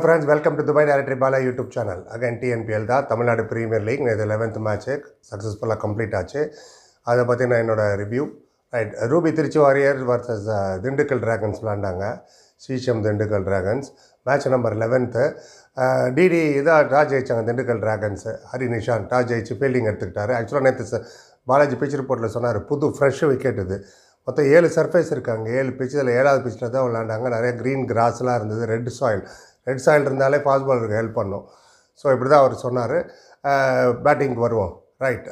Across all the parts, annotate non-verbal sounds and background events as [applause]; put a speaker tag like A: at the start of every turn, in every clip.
A: friends welcome to Dubai directory Bala YouTube channel again TNPL தான் Tamil Nadu premier league இது eleventh match சக்ஸஸ்ஃபுல்லாக complete ஆச்சு அதை பார்த்திங்கன்னா என்னோடய review right Ruby Trichy Warrior versus uh, Dindigul Dragons விளாண்டாங்க சீஷம் Dindigul Dragons match number eleventh DD இதாக டாஸ் ஜெயிச்சாங்க திண்டுக்கல் ட்ராகன்ஸு ஹரி நிஷான் டாஸ் ஜெயிச்சு ஃபீல்டிங் எடுத்துக்கிட்டாரு ஆக்சுவலாக நேற்று பாலாஜி பிச்சு ரிப்போர்ட்டில் சொன்னார் புது ஃப்ரெஷ் விக்கெட் இது மொத்தம் ஏழு சர்ஃபேஸ் இருக்காங்க ஏழு பிச்சு அதில் ஏழாவது பிச்சில் தான் விளாண்டாங்க நிறைய க்ரீன் கிராஸ்லாம் இருந்தது ரெட் சாயில் ரெட் சாயில் இருந்தாலே ஃபாஸ்ட் பாலருக்கு ஹெல்ப் பண்ணும் ஸோ இப்படி தான் அவர் சொன்னார் பேட்டிங்க்கு வருவோம் ரைட்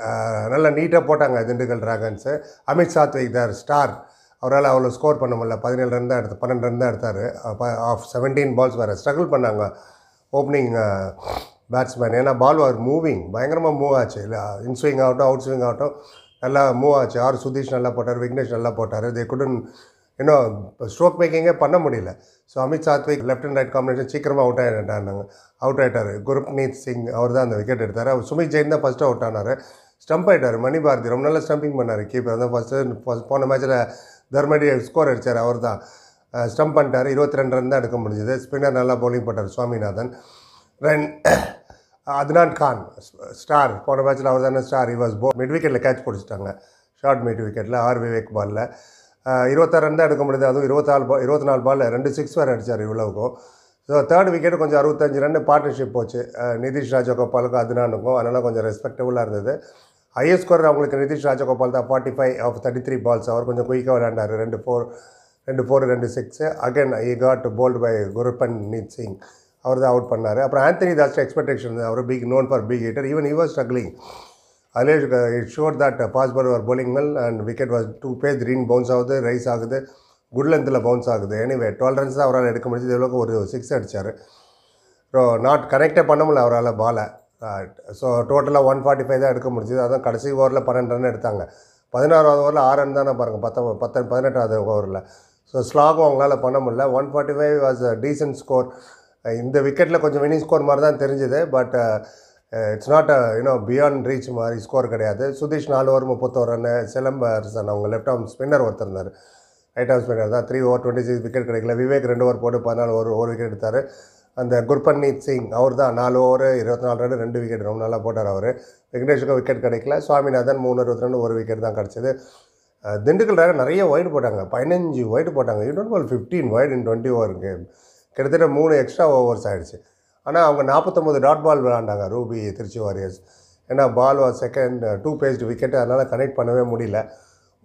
A: நல்லா நீட்டாக போட்டாங்க திண்டுக்கல் ட்ராகன்ஸு அமித் சாத்விக் தார் ஸ்டார் அவரால் அவ்வளோ ஸ்கோர் பண்ண முடியல பதினேழு ரன் தான் எடுத்து பன்னெண்டு ரன் தான் எடுத்தார் ஆஃப் செவன்டீன் பால்ஸ் வேறு ஸ்ட்ரகிள் பண்ணாங்க ஓப்பனிங் பேட்ஸ்மேன் ஏன்னா பால் அவர் மூவிங் பயங்கரமாக மூவ் ஆச்சு இல்லை இன்ஸ்விங் ஆகட்டும் அவுட் ஸ்விங் ஆகட்டும் நல்லா மூவ் ஆச்சு ஆர் சுதீஷ் நல்லா போட்டார் விக்னேஷ் நல்லா போட்டார் தே குடன் இன்னும் ஸ்ட்ரோக் மேக்கிங்கே பண்ண முடியல so Amit Sathvik left and right combination சீக்கிரமாக அவுட் ஆகிட்டாங்க அவுட் ஆகிட்டார் குருப்னீத் சிங் அவர் தான் அந்த விக்கெட் எடுத்தார் அவர் சுமித் ஜெயின் தான் ஃபஸ்ட்டு அவுட் ஆனார் ஸ்டம்ப் ஆகிட்டார் மணி பாரதி ரொம்ப நல்லா ஸ்டம்பிங் பண்ணார் கீப்பர் தான் ஃபஸ்ட்டு போன மேட்ச்சில் தர்மடி ஸ்கோர் அடித்தார் அவர் தான் ஸ்டம்ப் பண்ணிட்டார் இருபத்தி ரெண்டு ரன் தான் எடுக்க முடிஞ்சது ஸ்பின்னர் நல்லா பவுலிங் போட்டார் சுவாமிநாதன் ரன் [clears throat] அத்னான் கான் ஸ்டார் போன மேட்ச்சில் அவர் தானே ஸ்டார் இ வாஸ் போ மிட் விக்கெட்டில் கேட்ச் பிடிச்சிட்டாங்க ஷார்ட் மிட் விக்கெட்டில் ஆர் விவேக் பாலில் இருபத்தாறு ரன் தான் எடுக்க முடியுது அதுவும் இருபத்தாலு பா இருபத்தி நாலு பாலில் ரெண்டு சிக்ஸ் வேறு அடித்தார் இவ்வளவுக்கும் ஸோ தேர்ட் விக்கெட் கொஞ்சம் அறுபத்தஞ்சு ரெண்டு பார்ட்னர்ஷிப் போச்சு நிதிஷ் ராஜகோபாலுக்கும் அதுனானுக்கும் அதனால் கொஞ்சம் ரெஸ்பெக்டபுளாக இருந்தது ஹையர் ஸ்கோர் அவங்களுக்கு நிதிஷ் ராஜகோபால் தான் forty five of thirty three balls அவர் கொஞ்சம் குயிக்காக விளையாண்டார் ரெண்டு ஃபோர் ரெண்டு ஃபோர் ரெண்டு six again I got bowled by Gurjapneet Singh அவர் தான் அவுட் பண்ணார் அப்புறம் ஆந்தனி தாஸ்ட் எக்ஸ்பெக்டேஷன் அவர் big known for big hitter even he struggling அதிலே it shows that pace ball ஒரு bowling well and wicket was two pace த்ரீன் பவுன்ஸ் ஆகுது ரைஸ் ஆகுது குட் லென்த்தில் பவுன்ஸ் ஆகுது எனிவே டுவெல் ரன்ஸ் தான் அவரால் எடுக்க முடிஞ்சது எவ்வளோக்கு ஒரு சிக்ஸ் அடித்தார் ஸோ நாட் கனெக்டே பண்ண முடியல அவரால் பாலை ஸோ டோட்டலாக ஒன் ஃபார்ட்டி ஃபைவ் தான் எடுக்க முடிஞ்சுது அதான் கடைசி ஓவரில் பன்னெண்டு ரன் எடுத்தாங்க பதினாறாவது ஓவரில் ஆறு ரன் தானே பாருங்கள் பத்த பத்து பதினெட்டாவது ஓவரில் ஸோ ஸ்லாகும் அவங்களால பண்ண முடில one forty five was a decent score இந்த விக்கெட்டில் கொஞ்சம் வினிங் ஸ்கோர் மாதிரி தான் தெரிஞ்சுது but it's not a you know beyond reach மாதிரி ஸ்கோர் கிடையாது சுதீஷ் நாலு ஓவர் முப்பத்தோரு ரன்னு சிலம்பரசன் அவங்க லெஃப்ட் ஆம் ஸ்பின்னர் ஒருத்தர் ரைட் ஆம் ஸ்பின்னர் தான் three over twenty six wicket கிடைக்கல விவேக் ரெண்டு ஓவர் போட்டு பதினாலு ஓவர் ஒரு விக்கெட் எடுத்தார் அந்த குர்பன்நீத் சிங் அவர் தான் நாலு ஓவர் இருபத்தி நாலு ரன் ரெண்டு விக்கெட் ரொம்ப நல்லா போட்டார் அவர் விக்னேஷுக்கும் விக்கெட் கிடைக்கல சுவாமிநாதன் மூணு இருபத்தி ரெண்டு ஒரு விக்கெட் தான் கிடச்சிது uh, திண்டுக்கல் ராயர் நிறைய ஒயிட் போட்டாங்க பதினஞ்சு ஒயிட் போட்டாங்க you don't bowl fifteen wide in twenty over game கிட்டத்தட்ட மூணு எக்ஸ்ட்ரா ஓவர்ஸ் ஆகிடுச்சு ஆனால் அவங்க நாற்பத்தொம்பது டாட் பால் விளாண்டாங்க ரூபி திருச்சி வாரியர்ஸ் ஏன்னா ball was second two paced wicket அதனால் கனெக்ட் பண்ணவே முடியல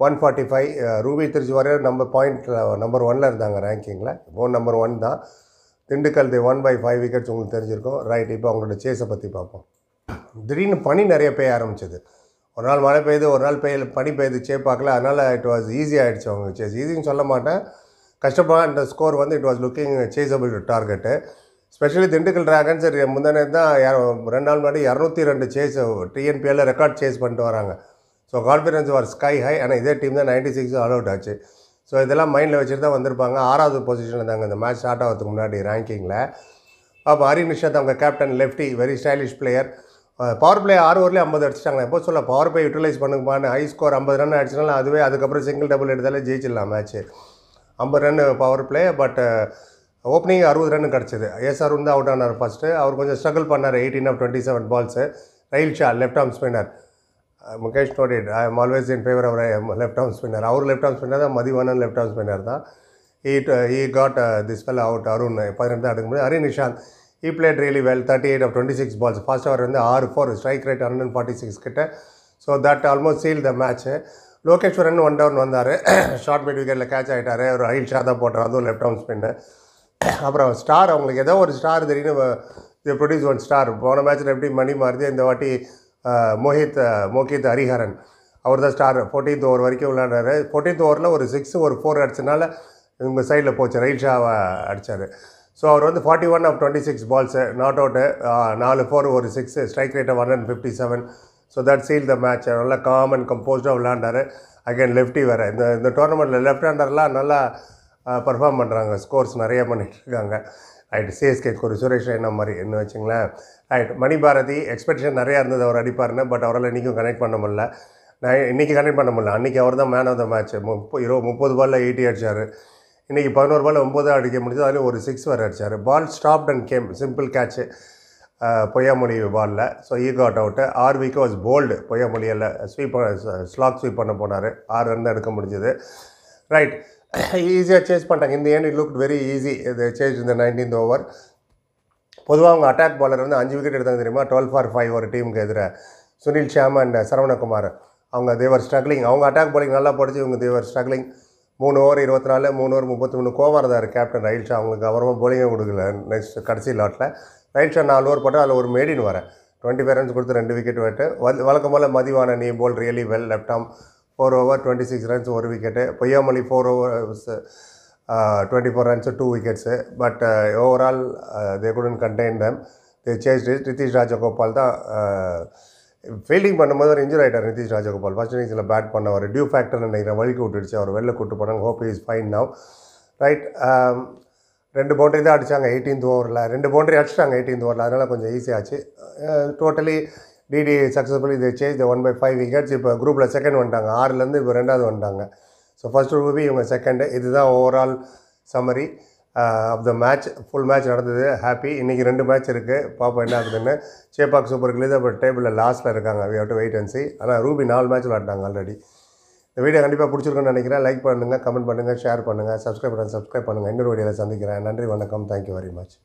A: one forty five Ruby Trichy Warrior நம்ம பாயிண்ட் நம்பர் ஒனில் இருந்தாங்க ரேங்கிங்கில் இப்போ நம்பர் ஒன் தான் Dindigul the won by five wickets உங்களுக்கு தெரிஞ்சிருக்கும் ரைட் இப்போ அவங்களோட சேஸை பற்றி பார்ப்போம் திடீர்னு பனி நிறைய பெய்ய ஆரம்பிச்சது ஒரு நாள் மழை பெய்யுது ஒரு நாள் பெய்யல பனி பெய்யுது சே பார்க்கல அதனால் இட் வாஸ் ஆகிடுச்சு அவங்க சேஸ் ஈஸின்னு சொல்ல மாட்டேன் கஷ்டமாக இந்த ஸ்கோர் வந்து it was looking chasable target specially Dindigul Dragons முந்தானே தான் ரெண்டு நாள் முன்னாடி இரநூத்தி ரெண்டு சேஸ் டிஎன்பிஎல்ல ரெக்கார்ட் சேஸ் பண்ணிட்டு வராங்க so confidence was sky high ஆனால் இதே டீம் தான் நைன்டி சிக்ஸ் ஆல் அவுட் ஆச்சு ஸோ இதெல்லாம் மைண்டில் வச்சுட்டு தான் வந்திருப்பாங்க ஆறாவது பொசிஷனில் இருந்தாங்க இந்த மேட்ச் ஸ்டார்ட் ஆகிறதுக்கு முன்னாடி ரேங்கிங்கில் அப்போ ஹரி நிஷாத் அவங்க captain lefty very stylish player power play ஆறு ஓவர்லேயே ஐம்பது அடிச்சிட்டாங்க எப்போ சொல்ல பவர் பிளே யூட்டிலைஸ் பண்ணுங்கப்பான்னு ஹை ஸ்கோர் ஐம்பது ரன் அடிச்சினாலும் அதுவே அதுக்கப்புறம் சிங்கிள் டபுள் எடுத்தாலே ஜெயிச்சிடலாம் மேட்ச்சு ஐம்பது run power play but opening அறுபது ரன் கிடச்சிது எஸ்ஆர் வந்து அவுட் ஆனார் ஃபஸ்ட்டு அவர் கொஞ்சம் ஸ்ட்ரகிள் பண்ணார் eighteen of twenty seven balls Rahil Shah left arm spinner Mukesh நோடிட் I am always in favour அவர் லெஃப்ட் ஆர்ம் ஸ்பின்னர் அவர் லெஃப்ட் ஆர்ம் ஸ்பின்னர் தான் மதிவானன் லெஃப்ட் ஆர்ம் ஸ்பின்னர் தான் he he got this fell out Arun பதினெட்டு தான் எடுக்க முடியும் Hari Nishanth he played really well thirty eight of twenty six balls fast அவர் வந்து ஆறு four strike rate hundred forty six கிட்ட so that almost seal the match Lokeshwaran one down வந்தார் short mid விக்கெட்டில் கேட்ச் ஆகிட்டார் ஒரு ஹைல் ஷார்ட்டாக போட்டார் அதுவும் லெஃப்ட் ஆர்ம் ஸ்பின்னு அப்புறம் ஸ்டார் அவங்களுக்கு ஏதோ ஒரு ஸ்டார் தெரியும் ப்ரொடியூஸ் ஒன் ஸ்டார் போன மேட்ச்சில் எப்படி மணி மாறுது இந்த வாட்டி மோஹித் மோகித் ஹரிஹரன் அவர் தான் ஸ்டார் ஃபோர்டீன்த் ஓவர் வரைக்கும் விளையாடுறாரு ஃபோர்டீன்த் ஓவரில் ஒரு சிக்ஸ் ஒரு ஃபோர் அடிச்சனால இவங்க சைடில் போச்சு ரைட் ஷாவை அடித்தார் ஸோ அவர் வந்து forty one of twenty six balls not out நாலு ஃபோர் ஒரு சிக்ஸு ஸ்ட்ரைக் ரேட்டை one and fifty seven so that seal the match நல்லா காமன் கம்போஸ்டாக விளாண்டார் அகைன் லெஃப்டி வேறு இந்த இந்த டோர்னமெண்ட்டில் லெஃப்ட் ஹேண்டர்லாம் நல்லா பர்ஃபார்ம் பண்ணுறாங்க ஸ்கோர்ஸ் நிறையா பண்ணிகிட்ருக்காங்க ரைட் சிஎஸ்கே ஒரு சுரேஷ் என்ன மாதிரி என்ன வச்சுங்களேன் ரைட் மணி பாரதி எக்ஸ்பெக்டேஷன் நிறையா இருந்தது அவர் அடிப்பாருன்னு பட் அவரால் இன்றைக்கும் கனெக்ட் பண்ண முடில நான் இன்றைக்கி கனெக்ட் பண்ண முடில அன்றைக்கி அவர் தான் மேன் ஆஃப் த மேட்ச் முப்போ இருபது முப்பது பாலில் எயிட்டி அடித்தார் இன்றைக்கி பதினோரு பாலில் ஒம்பது அடிக்க முடிஞ்சது அதுலேயும் ஒரு சிக்ஸ் வர அடித்தார் ball stopped and came simple catch Poiyamozhi பாலில் so he got out R வீக்கு வாஸ் போல்டு பொய்யாமொழியில் ஸ்வீப் ஸ்லாக் ஸ்வீப் பண்ண போனார் ஆறு ரன் எடுக்க முடிஞ்சது ரைட் ஈஸியாக சேஸ் பண்ணிட்டாங்க இந்த ஏன் இட் லுக் வெரி ஈஸி இது சேஸ் இந்த நைன்டீன்த் ஓவர் பொதுவாக அவங்க அட்டாக் பாலர் வந்து அஞ்சு விக்கெட் எடுத்தாங்க தெரியுமா டுவெல் ஃபார் ஃபைவ் ஒரு டீமுக்கு எதிராக சுனில் ஷாமா அண்ட் சரவணகுமார் அவங்க தேவர் ஸ்ட்ரகிளிங் அவங்க அட்டாக் பாலிங் நல்லா போடுச்சு இவங்க தேவர் ஸ்ட்ரகிளிங் மூணு ஓவர் இருபத்தி நாலு மூணு ஓவர் முப்பத்தி மூணு கோவாரதார் கேப்டன் ரயில் ஷா அவங்களுக்கு அவரமா போலிங்கே கொடுக்கல நெக்ஸ்ட் கடைசி லாட்டில் ரயில் ஷா நாலு ஓவர் போட்டால் அதில் ஒரு மேடின்னு வரேன் டுவெண்ட்டி ஃபைவ் ரன்ஸ் கொடுத்து ரெண்டு விக்கெட் விட்டு வழக்கம் போல் Mathivanan bowled really well left four over twenty six runs ஒரு விக்கெட்டு Poiyamozhi four overs twenty four runs two wickets but overall they couldn't contain them they chase Nitish Rajagopal தான் ஃபீல்டிங் பண்ணும்போது ஒரு இன்ஜுரி ஆகிட்டார் நிதிஷ் ராஜகோபால் ஃபஸ்ட் இன்னிங்ஸில் பேட் பண்ண ஒரு டியூ ஃபேக்டர் நினைக்கிறேன் வழிக்கு விட்டுடுச்சு அவர் வெளில கூட்டு போனாங்க hope is fine now right ரெண்டு பவுண்டரி தான் அடித்தாங்க எயிட்டீன்த் ஓவரில் ரெண்டு பவுண்டரி அடிச்சிட்டாங்க எயிட்டீன்த் ஓவரில் அதனால் கொஞ்சம் ஈஸியாச்சு டோட்டலி uh, டிடி சக்ஸஸ்ஃபுல்லி இதை change the won by five wickets இப்போ குரூப்பில் செகண்ட் வந்துட்டாங்க ஆறுலேருந்து இப்போ ரெண்டாவது வந்துட்டாங்க ஸோ ஃபஸ்ட் ரூபி இவங்க செகண்டு இதுதான் overall summary of the match full match நடந்தது ஹாப்பி இன்றைக்கி ரெண்டு மேட்ச் இருக்குது பாப்பா என்ன ஆகுதுன்னு சேப்பாக் சூப்பர் கிளீஸ் அப்போ டேபிளில் லாஸ்ட்டில் இருக்காங்க we have to wait and see ஆனால் ரூபி நாலு மேட்ச் விளாட்டாங்க ஆல்ரெடி இந்த வீடியோ கண்டிப்பாக பிடிச்சிருக்குன்னு நினைக்கிறேன் லைக் பண்ணுங்கள் கமெண்ட் பண்ணுங்கள் ஷேர் பண்ணுங்கள் சப்ஸ்கிரைப் பண்ணுங்கள் சப்ஸ்கிரைப் பண்ணுங்கள் இன்னொரு வீடியோவில் சந்திக்கிறேன் நன்றி வணக்கம் தேங்க்யூ வெரி மச்